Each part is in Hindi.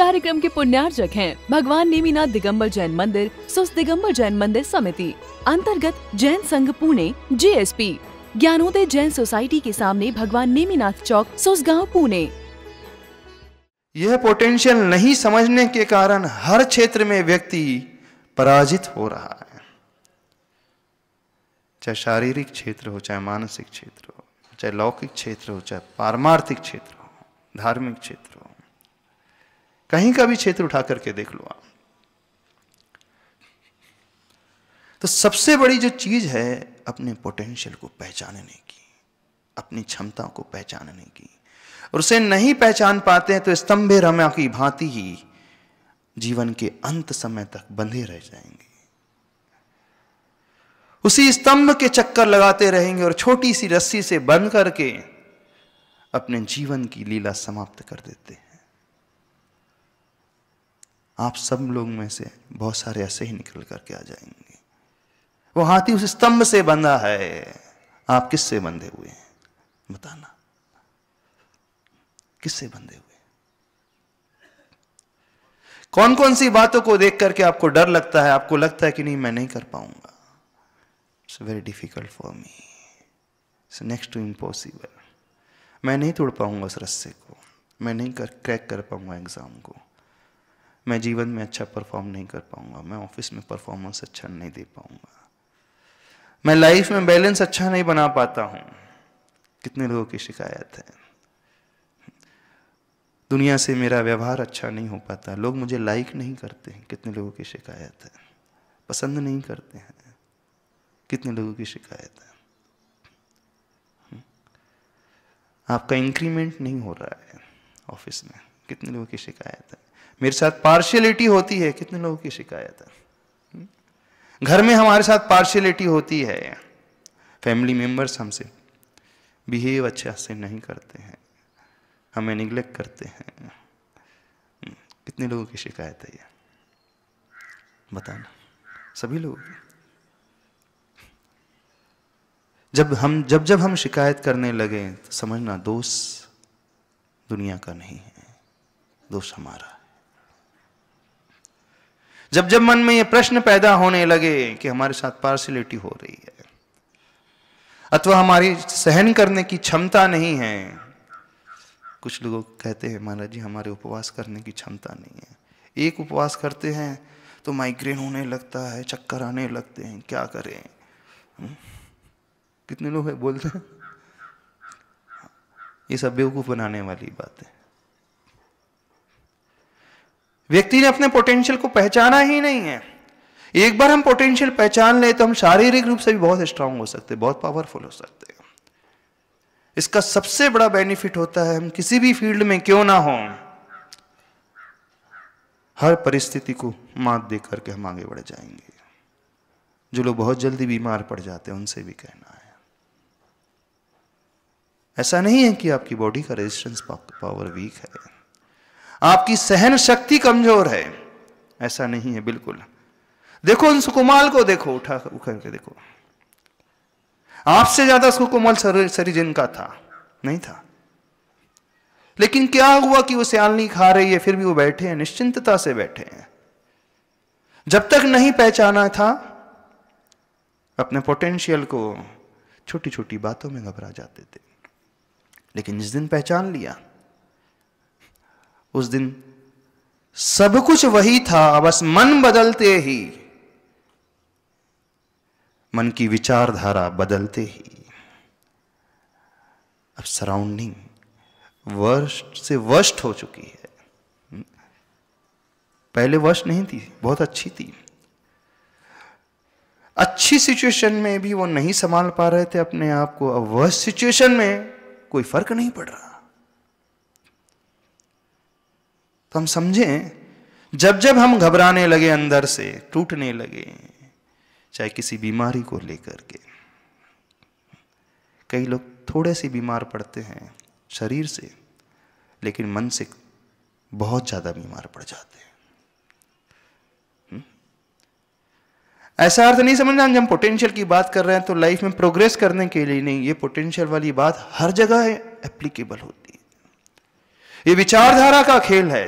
कार्यक्रम के पुण्यार्जक हैं भगवान नेमीनाथ दिगंबर जैन मंदिर सुस्त दिगंबर जैन मंदिर समिति अंतर्गत जैन संघ पुणे जे ज्ञानोदय जैन सोसाइटी के सामने भगवान नेमीनाथ चौक गाँव पुणे यह पोटेंशियल नहीं समझने के कारण हर क्षेत्र में व्यक्ति पराजित हो रहा है चाहे शारीरिक क्षेत्र हो चाहे मानसिक क्षेत्र हो चाहे लौकिक क्षेत्र हो चाहे पारमार्थिक क्षेत्र हो धार्मिक क्षेत्र हो कहीं का भी क्षेत्र उठा करके देख लो आप तो सबसे बड़ी जो चीज है अपने पोटेंशियल को पहचानने की अपनी क्षमता को पहचानने की और उसे नहीं पहचान पाते हैं तो स्तंभ रमा की भांति ही जीवन के अंत समय तक बंधे रह जाएंगे उसी स्तंभ के चक्कर लगाते रहेंगे और छोटी सी रस्सी से बंध करके अपने जीवन की लीला समाप्त कर देते हैं आप सब लोग में से बहुत सारे ऐसे ही निकल करके आ जाएंगे वो हाथी उस स्तंभ से बंधा है आप किससे बंधे हुए हैं बताना किससे बंधे हुए कौन कौन सी बातों को देख करके आपको डर लगता है आपको लगता है कि नहीं मैं नहीं कर पाऊंगा it's very difficult for me it's next to impossible मैं नहीं तोड़ पाऊंगा उस रस्से को मैं नहीं कर क्रैक कर पाऊंगा एग्जाम को मैं जीवन में अच्छा परफॉर्म नहीं कर पाऊंगा मैं ऑफिस में परफॉर्मेंस अच्छा नहीं दे पाऊंगा मैं लाइफ में बैलेंस अच्छा नहीं बना पाता हूं कितने लोगों की शिकायत है दुनिया से मेरा व्यवहार अच्छा नहीं हो पाता लोग मुझे लाइक नहीं करते हैं कितने लोगों की शिकायत है पसंद नहीं करते हैं कितने लोगों की शिकायत है हम्म। आपका इंक्रीमेंट नहीं हो रहा है ऑफिस में कितने लोगों की शिकायत है मेरे साथ पार्शियलिटी होती है कितने लोगों की शिकायत है हम्म? घर में हमारे साथ पार्शियलिटी होती है फैमिली मेम्बर्स हमसे बिहेव अच्छा से नहीं करते हैं हमें निग्लेक्ट करते हैं हम्म? कितने लोगों की शिकायत है ये बताना सभी लोगों की जब हम जब जब हम शिकायत करने लगे तो समझना दोष दुनिया का नहीं है दोष हमारा जब जब मन में ये प्रश्न पैदा होने लगे कि हमारे साथ पार्सिलिटी हो रही है अथवा हमारी सहन करने की क्षमता नहीं है कुछ लोग कहते हैं महाराज जी हमारे उपवास करने की क्षमता नहीं है एक उपवास करते हैं तो माइग्रेन होने लगता है चक्कर आने लगते हैं क्या करें हम्म? कितने लोग है बोलते हैं ये सब बेवकूफ़ बनाने वाली बात है व्यक्ति ने अपने पोटेंशियल को पहचाना ही नहीं है एक बार हम पोटेंशियल पहचान ले तो हम शारीरिक रूप से भी बहुत स्ट्रांग हो सकते हैं बहुत पावरफुल हो सकते हैं इसका सबसे बड़ा बेनिफिट होता है हम किसी भी फील्ड में क्यों ना हो हर परिस्थिति को मात दे करके हम आगे बढ़ जाएंगे जो लोग बहुत जल्दी बीमार पड़ जाते हैं उनसे भी कहना है ऐसा नहीं है कि आपकी बॉडी का रेजिस्टेंस पावर वीक है आपकी सहन शक्ति कमजोर है ऐसा नहीं है बिल्कुल देखो उन सुकुमाल को देखो उठा उखर के देखो आपसे ज्यादा सुकुमाल सरिजन का था नहीं था लेकिन क्या हुआ कि वो सियालनी खा रही है फिर भी वो बैठे हैं निश्चिंतता से बैठे हैं जब तक नहीं पहचाना था अपने पोटेंशियल को छोटी छोटी बातों में घबरा जाते थे लेकिन जिस दिन पहचान लिया उस दिन सब कुछ वही था बस मन बदलते ही मन की विचारधारा बदलते ही अब सराउंडिंग वर्स्ट से वर्स्ट हो चुकी है हम्म। पहले वर्ष नहीं थी बहुत अच्छी थी अच्छी सिचुएशन में भी वो नहीं संभाल पा रहे थे अपने आप को अब वर्ष सिचुएशन में कोई फर्क नहीं पड़ रहा तो हम समझें जब जब हम घबराने लगे अंदर से टूटने लगे चाहे किसी बीमारी को लेकर के कई लोग थोड़े से बीमार पड़ते हैं शरीर से लेकिन मन से बहुत ज़्यादा बीमार पड़ जाते हैं हम्म? ऐसा अर्थ नहीं समझना हम पोटेंशियल की बात कर रहे हैं तो लाइफ में प्रोग्रेस करने के लिए नहीं ये पोटेंशियल वाली बात हर जगह एप्लीकेबल होती है ये विचारधारा का खेल है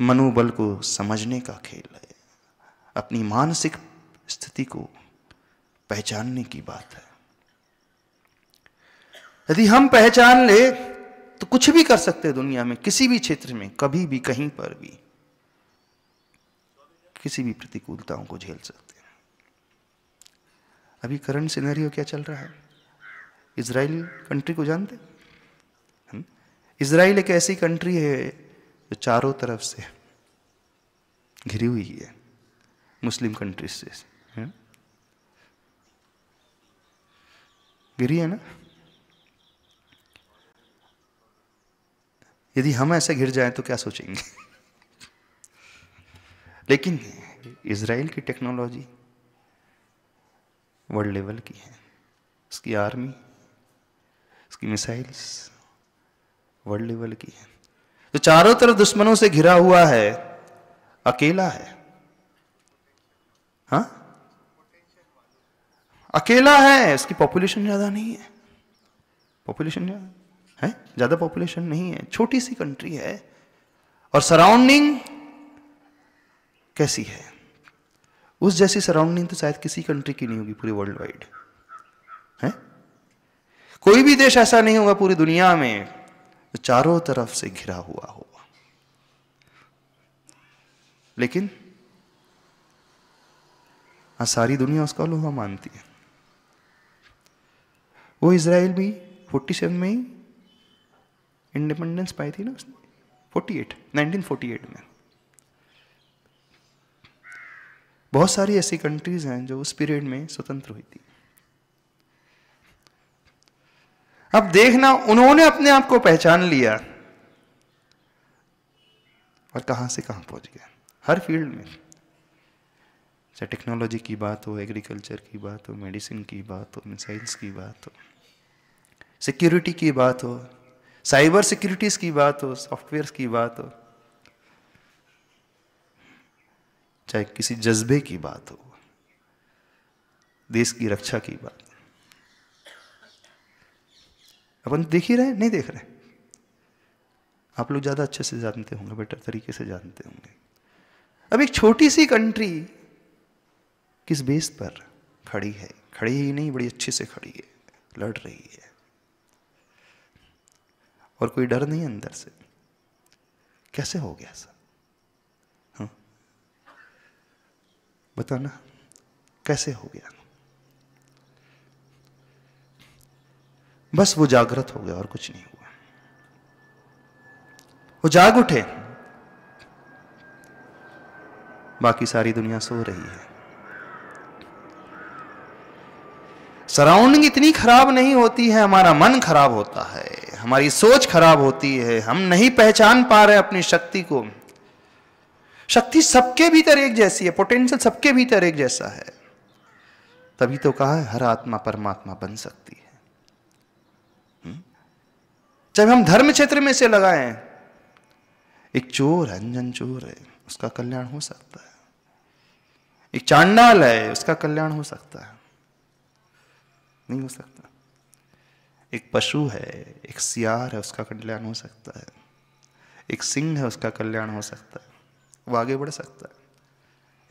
मनोबल को समझने का खेल है अपनी मानसिक स्थिति को पहचानने की बात है यदि हम पहचान ले तो कुछ भी कर सकते हैं दुनिया में किसी भी क्षेत्र में कभी भी कहीं पर भी किसी भी प्रतिकूलताओं को झेल सकते हैं अभी करंट सिनेरियो क्या चल रहा है इसराइल कंट्री को जानते हैं इसराइल एक ऐसी कंट्री है जो चारों तरफ से घिरी हुई है मुस्लिम कंट्रीज से हाँ? घिरी है ना यदि हम ऐसे घिर जाएं तो क्या सोचेंगे लेकिन इसराइल की टेक्नोलॉजी वर्ल्ड लेवल की है उसकी आर्मी उसकी मिसाइल्स वर्ल्ड लेवल की है तो चारों तरफ दुश्मनों से घिरा हुआ है अकेला है हा? अकेला है इसकी पॉपुलेशन ज्यादा नहीं है पॉपुलेशन है ज्यादा पॉपुलेशन नहीं है छोटी सी कंट्री है और सराउंडिंग कैसी है उस जैसी सराउंडिंग तो शायद किसी कंट्री की नहीं होगी पूरी वर्ल्ड वाइड है कोई भी देश ऐसा नहीं होगा पूरी दुनिया में चारों तरफ से घिरा हुआ हो लेकिन आज हाँ, सारी दुनिया उसका लोहा मानती है वो इसराइल भी 47 में ही इंडिपेंडेंस पाई थी ना उसने 48 1948 में बहुत सारी ऐसी कंट्रीज हैं जो उस पीरियड में स्वतंत्र हुई थी अब देखना उन्होंने अपने आप को पहचान लिया और कहां से कहां पहुंच गया हर फील्ड में चाहे टेक्नोलॉजी की बात हो एग्रीकल्चर की बात हो मेडिसिन की बात हो मिसाइल्स की बात हो सिक्योरिटी की बात हो साइबर सिक्योरिटीज की बात हो सॉफ्टवेयर की बात हो चाहे किसी जज्बे की बात हो देश की रक्षा की बात हो अपन देख ही रहे नहीं देख रहे आप लोग ज़्यादा अच्छे से जानते होंगे बेटर तरीके से जानते होंगे अब एक छोटी सी कंट्री किस बेस पर खड़ी है खड़ी ही नहीं बड़ी अच्छे से खड़ी है लड़ रही है और कोई डर नहीं अंदर से कैसे हो गया सर हाँ बताना कैसे हो गया बस वो जागृत हो गया और कुछ नहीं हुआ वो जाग उठे बाकी सारी दुनिया सो रही है सराउंडिंग इतनी खराब नहीं होती है हमारा मन खराब होता है हमारी सोच खराब होती है हम नहीं पहचान पा रहे अपनी शक्ति को शक्ति सबके भीतर एक जैसी है पोटेंशियल सबके भीतर एक जैसा है तभी तो कहा है हर आत्मा परमात्मा बन सकती है जब हम धर्म क्षेत्र में से लगाएं एक चोर अंजन चोर है उसका कल्याण हो सकता है एक चांडाल है उसका कल्याण हो सकता है नहीं हो सकता एक पशु है एक सियार है उसका कल्याण हो सकता है एक सिंह है उसका कल्याण हो सकता है वो आगे बढ़ सकता है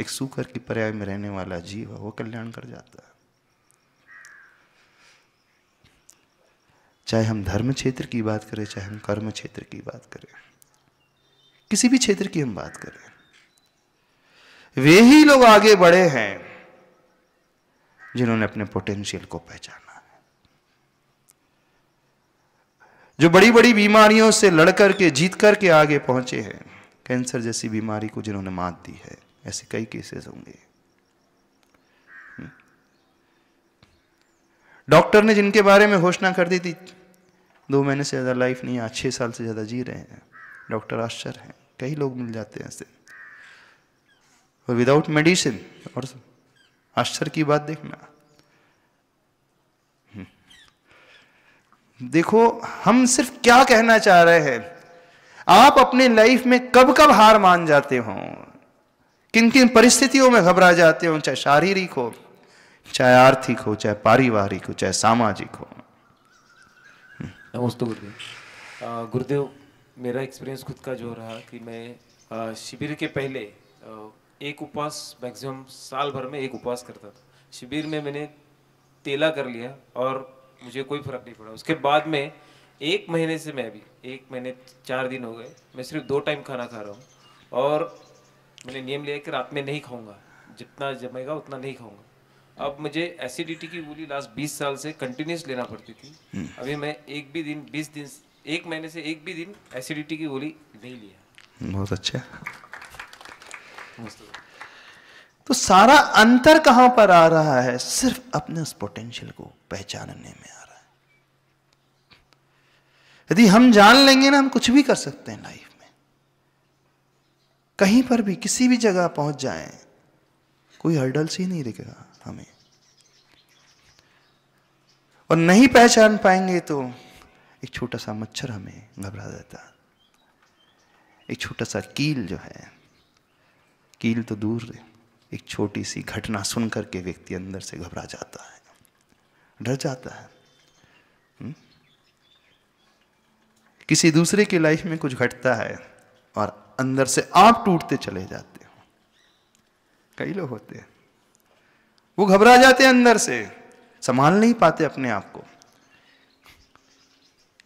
एक सूकर की पर्याय में रहने वाला जीव है वो कल्याण कर जाता है चाहे हम धर्म क्षेत्र की बात करें चाहे हम कर्म क्षेत्र की बात करें किसी भी क्षेत्र की हम बात करें वे ही लोग आगे बढ़े हैं जिन्होंने अपने पोटेंशियल को पहचाना है जो बड़ी बड़ी बीमारियों से लड़कर के जीत करके आगे पहुंचे हैं कैंसर जैसी बीमारी को जिन्होंने मात दी है ऐसे कई केसेस होंगे हम्म। डॉक्टर ने जिनके बारे में घोषणा कर दी थी दो महीने से ज़्यादा लाइफ नहीं है छः साल से ज़्यादा जी रहे हैं डॉक्टर आश्चर्य हैं कई लोग मिल जाते हैं ऐसे और विदाउट मेडिसिन और आश्चर्य की बात देखना हम्म। देखो हम सिर्फ क्या कहना चाह रहे हैं आप अपने लाइफ में कब कब हार मान जाते हो किन किन परिस्थितियों में घबरा जाते हो चाहे शारीरिक हो चाहे आर्थिक हो चाहे पारिवारिक हो चाहे सामाजिक हो नमस्ते तो गुरुदेव गुरुदेव मेरा एक्सपीरियंस खुद का जो रहा कि मैं शिविर के पहले एक उपवास मैक्सिमम साल भर में एक उपवास करता था शिविर में मैंने तेला कर लिया और मुझे कोई फर्क नहीं पड़ा उसके बाद में एक महीने से मैं अभी एक महीने चार दिन हो गए मैं सिर्फ दो टाइम खाना खा रहा हूँ और मैंने नियम लिया कि रात में नहीं खाऊंगा जितना जमेगा उतना नहीं खाऊंगा अब मुझे एसिडिटी की गोली लास्ट बीस साल से कंटिन्यूस लेना पड़ती थी हम्म। अभी मैं एक भी दिन बीस दिन एक महीने से एक भी दिन एसिडिटी की गोली नहीं लिया बहुत अच्छा तो सारा अंतर कहां पर आ रहा है सिर्फ अपने उस पोटेंशियल को पहचानने में आ रहा है यदि हम जान लेंगे ना हम कुछ भी कर सकते हैं लाइफ में कहीं पर भी किसी भी जगह पहुंच जाएं कोई हर्डल्स ही नहीं दिखेगा हमें और नहीं पहचान पाएंगे तो एक छोटा सा मच्छर हमें घबरा देता एक छोटा सा कील जो है कील तो दूर एक छोटी सी घटना सुन करके व्यक्ति अंदर से घबरा जाता है डर जाता है हम्म? किसी दूसरे की लाइफ में कुछ घटता है और अंदर से आप टूटते चले जाते हो कई लोग होते हैं वो घबरा जाते हैं अंदर से संभाल नहीं पाते अपने आप को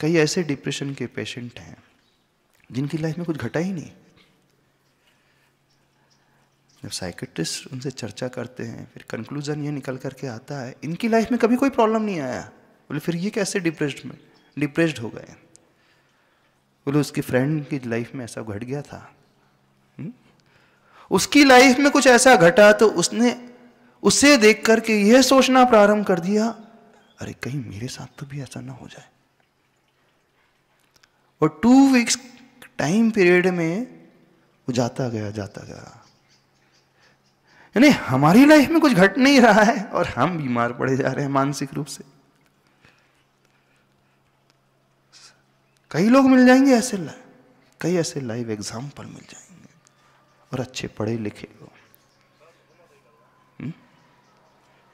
कई ऐसे डिप्रेशन के पेशेंट हैं जिनकी लाइफ में कुछ घटा ही नहीं जब साइकेट्रिस्ट उनसे चर्चा करते हैं फिर कंक्लूजन ये निकल करके आता है इनकी लाइफ में कभी कोई प्रॉब्लम नहीं आया बोले फिर ये कैसे डिप्रेस्ड में डिप्रेस्ड हो गए बोले उसकी फ्रेंड की लाइफ में ऐसा घट गया था हुँ? हम्म? उसकी लाइफ में कुछ ऐसा घटा तो उसने उसे देख करके यह सोचना प्रारंभ कर दिया अरे कहीं मेरे साथ तो भी ऐसा ना हो जाए और टू वीक्स टाइम पीरियड में वो जाता गया जाता गया यानी हमारी लाइफ में कुछ घट नहीं रहा है और हम बीमार पड़े जा रहे हैं मानसिक रूप से कई लोग मिल जाएंगे ऐसे लाइव कई ऐसे लाइव एग्जाम्पल मिल जाएंगे और अच्छे पढ़े लिखे लोग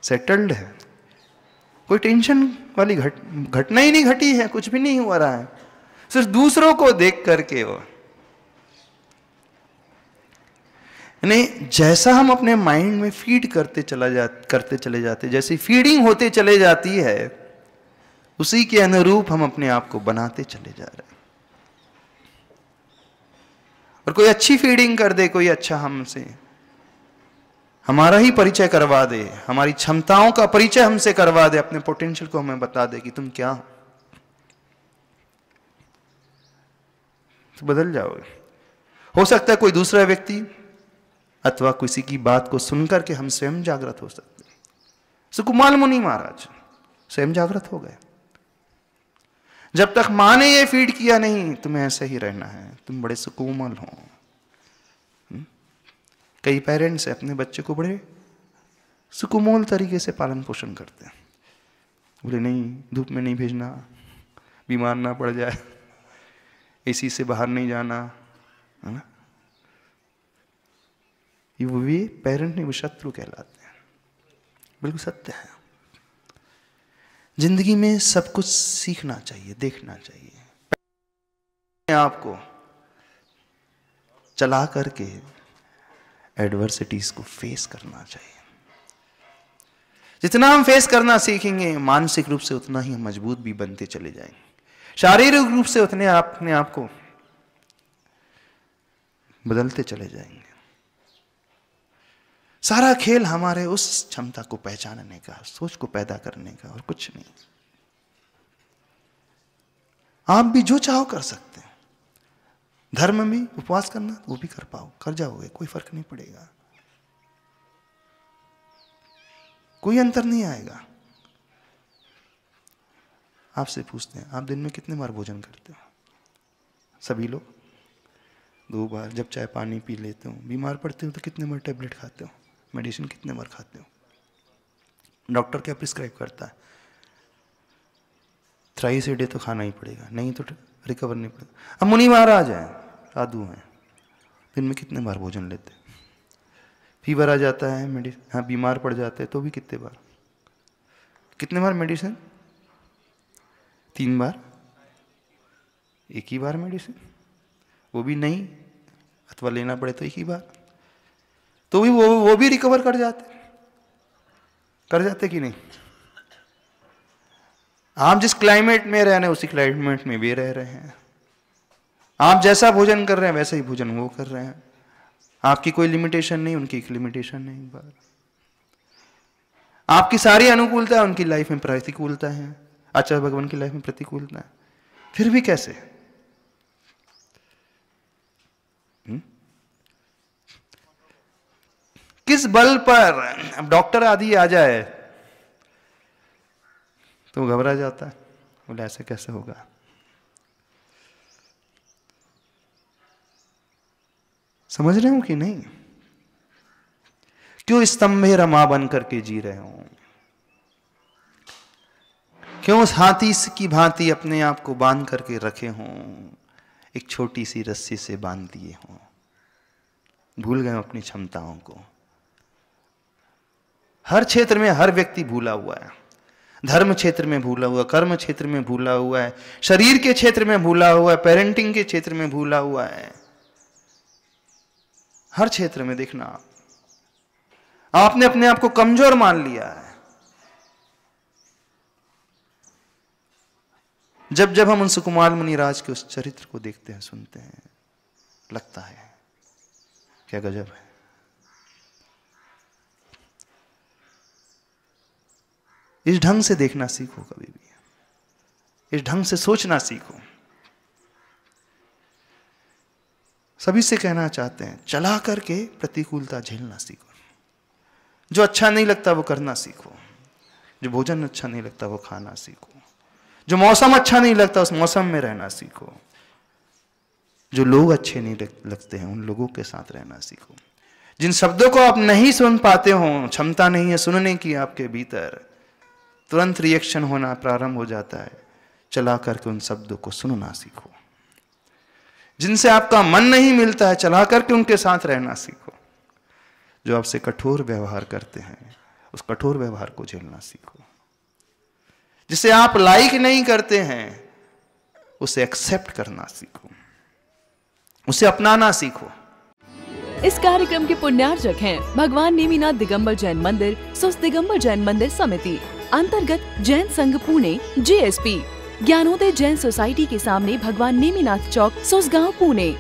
सेटल्ड है कोई टेंशन वाली घट घटना ही नहीं घटी है कुछ भी नहीं हुआ रहा है सिर्फ दूसरों को देख करके वो यानी जैसा हम अपने माइंड में फीड करते चला जा करते चले जाते जैसी फीडिंग होते चले जाती है उसी के अनुरूप हम अपने आप को बनाते चले जा रहे हैं और कोई अच्छी फीडिंग कर दे कोई अच्छा हमसे हमारा ही परिचय करवा दे हमारी क्षमताओं का परिचय हमसे करवा दे अपने पोटेंशियल को हमें बता दे कि तुम क्या हो तो बदल जाओगे हो सकता है कोई दूसरा व्यक्ति अथवा किसी की बात को सुनकर के हम स्वयं जागृत हो सकते सुकुमाल मुनि महाराज स्वयं जागृत हो गए जब तक माँ ने यह फीड किया नहीं तुम्हें ऐसे ही रहना है तुम बड़े सुकुमल हो कई पेरेंट्स अपने बच्चे को बड़े सुकुमोल तरीके से पालन पोषण करते हैं बोले नहीं धूप में नहीं भेजना बीमार ना पड़ जाए एसी से बाहर नहीं जाना है ना ये वो भी पेरेंट नहीं वो शत्रु कहलाते हैं बिल्कुल सत्य है जिंदगी में सब कुछ सीखना चाहिए देखना चाहिए आपको चला करके एडवर्सिटीज को फेस करना चाहिए जितना हम फेस करना सीखेंगे मानसिक रूप से उतना ही हम मजबूत भी बनते चले जाएंगे शारीरिक रूप से उतने अपने आप को बदलते चले जाएंगे सारा खेल हमारे उस क्षमता को पहचानने का सोच को पैदा करने का और कुछ नहीं आप भी जो चाहो कर सकते हैं धर्म में उपवास करना वो भी कर पाओ कर जाओगे कोई फर्क नहीं पड़ेगा कोई अंतर नहीं आएगा आपसे पूछते हैं आप दिन में कितने बार भोजन करते हो सभी लोग दो बार जब चाय पानी पी लेते हो बीमार पड़ते हो तो कितने बार टेबलेट खाते हो मेडिसिन कितने बार खाते हो डॉक्टर क्या प्रिस्क्राइब करता है थ्राई से डे तो खाना ही पड़ेगा नहीं तो रिकवर नहीं पड़ता अब मुनि महाराज हैं साधु हैं दिन में कितने बार भोजन लेते हैं फीवर आ जाता है मेडिसिन हाँ बीमार पड़ जाते हैं तो भी कितने बार कितने बार मेडिसिन तीन बार एक ही बार मेडिसिन वो भी नहीं अथवा लेना पड़े तो एक ही बार तो भी वो वो भी रिकवर कर जाते कर जाते कि नहीं आप जिस क्लाइमेट में रह रहे हैं उसी क्लाइमेट में भी रह रहे हैं आप जैसा भोजन कर रहे हैं वैसा ही भोजन वो कर रहे हैं आपकी कोई लिमिटेशन नहीं उनकी एक लिमिटेशन नहीं एक बार आपकी सारी अनुकूलता उनकी लाइफ में प्रतिकूलता है आचार्य अच्छा, भगवान की लाइफ में प्रतिकूलता है फिर भी कैसे हुँ? हम्म? किस बल पर अब डॉक्टर आदि आ जाए तो घबरा जाता है बोले ऐसे कैसे होगा समझ रहे हो कि नहीं क्यों स्तंभे रमा बन करके जी रहे हो क्यों उस हाथी की भांति अपने आप को बांध करके रखे हों एक छोटी सी रस्सी से बांध दिए हों भूल गए अपनी क्षमताओं को हर क्षेत्र में हर व्यक्ति भूला हुआ है धर्म क्षेत्र में भूला हुआ कर्म क्षेत्र में भूला हुआ है शरीर के क्षेत्र में भूला हुआ है पेरेंटिंग के क्षेत्र में भूला हुआ है हर क्षेत्र में देखना आपने अपने आप को कमजोर मान लिया है जब जब हम उन सुकुमार मुनिराज के उस चरित्र को देखते हैं सुनते हैं लगता है क्या गजब है इस ढंग से देखना सीखो कभी भी इस ढंग से सोचना सीखो सभी से कहना चाहते हैं चला करके प्रतिकूलता झेलना सीखो जो अच्छा नहीं लगता वो करना सीखो जो भोजन अच्छा नहीं लगता वो खाना सीखो जो मौसम अच्छा नहीं लगता उस मौसम में रहना सीखो जो लोग अच्छे नहीं लगते हैं उन लोगों के साथ रहना सीखो जिन शब्दों को आप नहीं सुन पाते हो क्षमता नहीं है सुनने की आपके भीतर तुरंत रिएक्शन होना प्रारंभ हो जाता है चला करके उन शब्दों को सुनना सीखो जिनसे आपका मन नहीं मिलता है चला करके उनके साथ रहना सीखो जो आपसे कठोर व्यवहार करते हैं उस कठोर व्यवहार को झेलना सीखो जिसे आप लाइक नहीं करते हैं उसे एक्सेप्ट करना सीखो उसे अपनाना सीखो इस कार्यक्रम के पुण्यार्जक हैं भगवान नेमीनाथ दिगंबर जैन मंदिर सुस्त दिगंबर जैन मंदिर समिति अंतर्गत जैन संघ पुणे पी ज्ञानोदय जैन सोसाइटी के सामने भगवान नेमीनाथ चौक सोसगांव पुणे